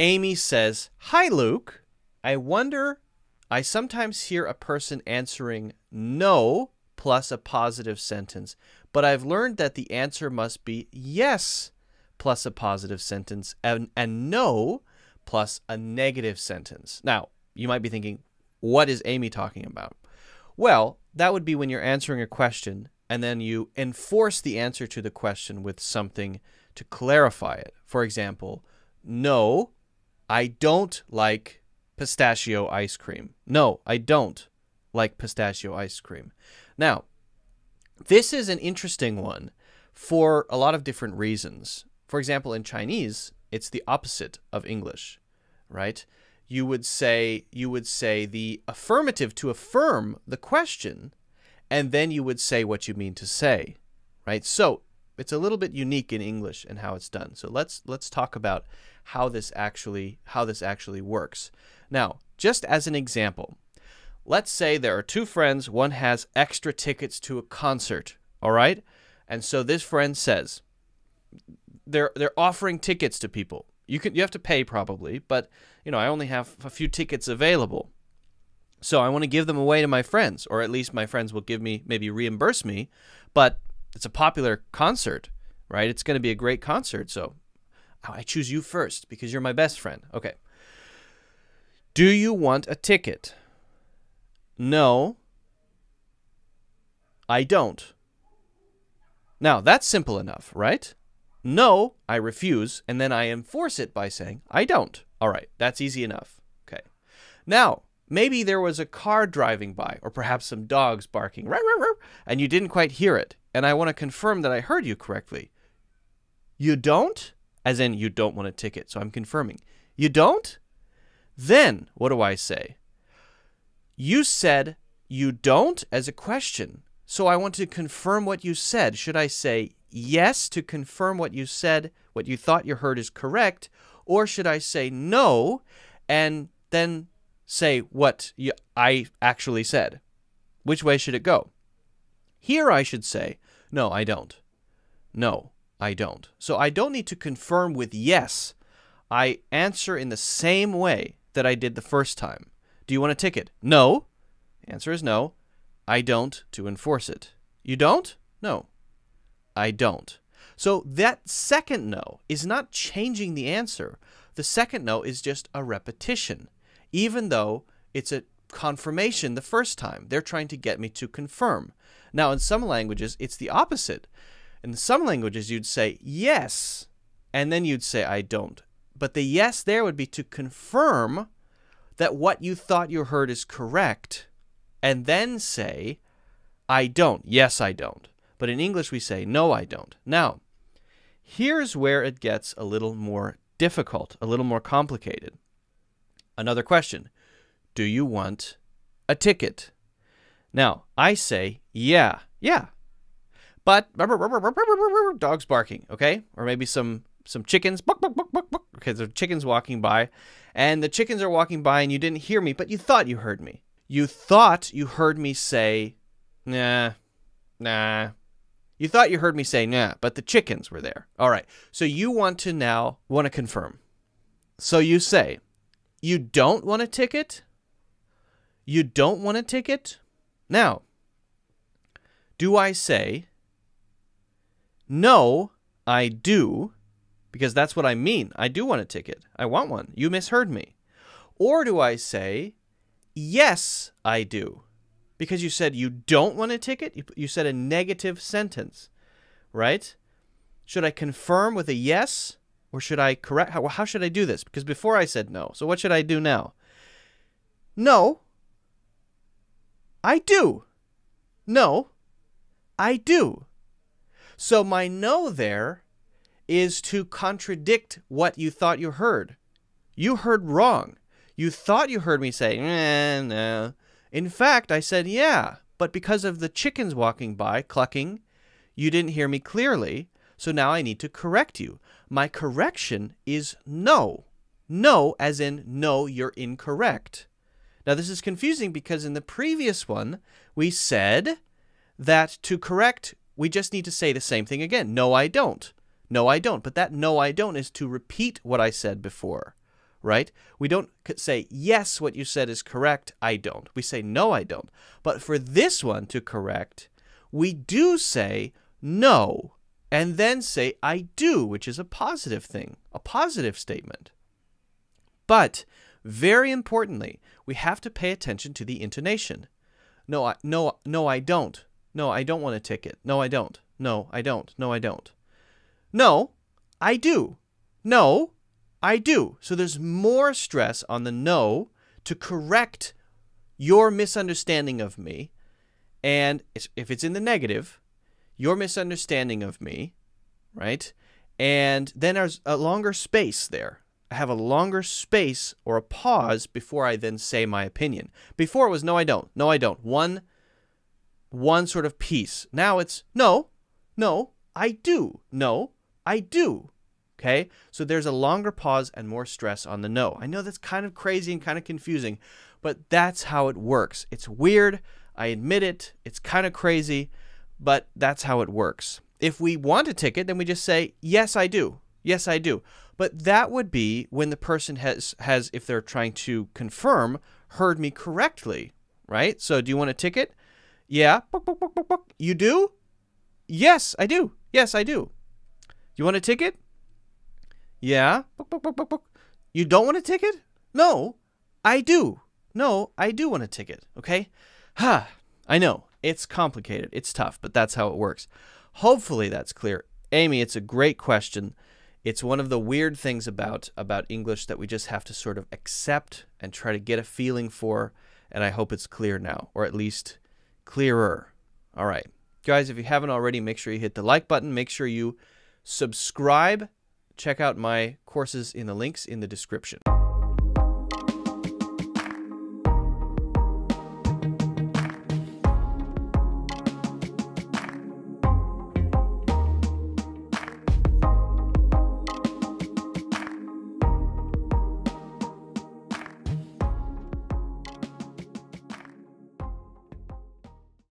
Amy says, Hi, Luke. I wonder, I sometimes hear a person answering no plus a positive sentence, but I've learned that the answer must be yes plus a positive sentence and, and no plus a negative sentence. Now, you might be thinking, what is Amy talking about? Well, that would be when you're answering a question and then you enforce the answer to the question with something to clarify it. For example, no I don't like pistachio ice cream. No, I don't like pistachio ice cream. Now, this is an interesting one for a lot of different reasons. For example, in Chinese, it's the opposite of English, right? You would say you would say the affirmative to affirm the question, and then you would say what you mean to say, right? So it's a little bit unique in English and how it's done. So let's let's talk about how this actually how this actually works. Now, just as an example, let's say there are two friends, one has extra tickets to a concert, all right? And so this friend says they're they're offering tickets to people. You can you have to pay probably, but you know, I only have a few tickets available. So I want to give them away to my friends, or at least my friends will give me maybe reimburse me, but it's a popular concert, right? It's going to be a great concert. So I choose you first because you're my best friend. Okay. Do you want a ticket? No, I don't. Now, that's simple enough, right? No, I refuse, and then I enforce it by saying, I don't. All right, that's easy enough. Okay. Now, Maybe there was a car driving by, or perhaps some dogs barking, and you didn't quite hear it. And I want to confirm that I heard you correctly. You don't? As in, you don't want a ticket, so I'm confirming. You don't? Then what do I say? You said you don't as a question, so I want to confirm what you said. Should I say yes to confirm what you said, what you thought you heard is correct, or should I say no and then say what I actually said. Which way should it go? Here I should say, no, I don't. No, I don't. So I don't need to confirm with yes. I answer in the same way that I did the first time. Do you want a ticket? No. Answer is no. I don't to enforce it. You don't? No. I don't. So that second no is not changing the answer. The second no is just a repetition even though it's a confirmation the first time. They're trying to get me to confirm. Now, in some languages, it's the opposite. In some languages, you'd say yes, and then you'd say I don't. But the yes there would be to confirm that what you thought you heard is correct, and then say, I don't. Yes, I don't. But in English, we say, no, I don't. Now, here's where it gets a little more difficult, a little more complicated another question Do you want a ticket? Now, I say, yeah, yeah. But dogs barking, okay? Or maybe some some chickens. Okay, there are chickens walking by, and the chickens are walking by, and you didn't hear me, but you thought you heard me. You thought you heard me say, nah, nah. You thought you heard me say nah, but the chickens were there. All right. So you want to now want to confirm. So you say, you don't want a ticket, you don't want a ticket. Now, do I say, no, I do, because that's what I mean. I do want a ticket. I want one. You misheard me. Or do I say, yes, I do, because you said you don't want a ticket? You said a negative sentence, right? Should I confirm with a yes or should I correct? How, how should I do this? Because before I said no. So what should I do now? No. I do. No. I do. So my no there is to contradict what you thought you heard. You heard wrong. You thought you heard me say, eh, no. In fact, I said, yeah, but because of the chickens walking by, clucking, you didn't hear me clearly. So now I need to correct you. My correction is no. No, as in, no, you're incorrect. Now, this is confusing because in the previous one, we said that to correct, we just need to say the same thing again. No, I don't. No, I don't. But that no, I don't is to repeat what I said before, right? We don't say, yes, what you said is correct. I don't. We say, no, I don't. But for this one to correct, we do say, no, and then say, I do, which is a positive thing, a positive statement. But very importantly, we have to pay attention to the intonation. No, I, no, no, I don't. No, I don't want a ticket. No, I don't. No, I don't. No, I don't. No, I do. No, I do. So there's more stress on the no to correct your misunderstanding of me. And if it's in the negative, your misunderstanding of me, right? And then there's a longer space there. I have a longer space or a pause before I then say my opinion. Before it was no, I don't. No, I don't. One one sort of piece. Now it's no, no, I do. No, I do. Okay? So there's a longer pause and more stress on the no. I know that's kind of crazy and kind of confusing, but that's how it works. It's weird. I admit it. It's kind of crazy, but that's how it works. If we want a ticket, then we just say, yes, I do. Yes, I do. But that would be when the person has, has if they're trying to confirm, heard me correctly, right? So do you want a ticket? Yeah. You do? Yes, I do. Yes, I do. You want a ticket? Yeah. You don't want a ticket? No, I do. No, I do want a ticket, okay? Ha, huh. I know. It's complicated. It's tough, but that's how it works. Hopefully that's clear. Amy, it's a great question. It's one of the weird things about about English that we just have to sort of accept and try to get a feeling for, and I hope it's clear now, or at least clearer. All right. Guys, if you haven't already, make sure you hit the like button, make sure you subscribe, check out my courses in the links in the description.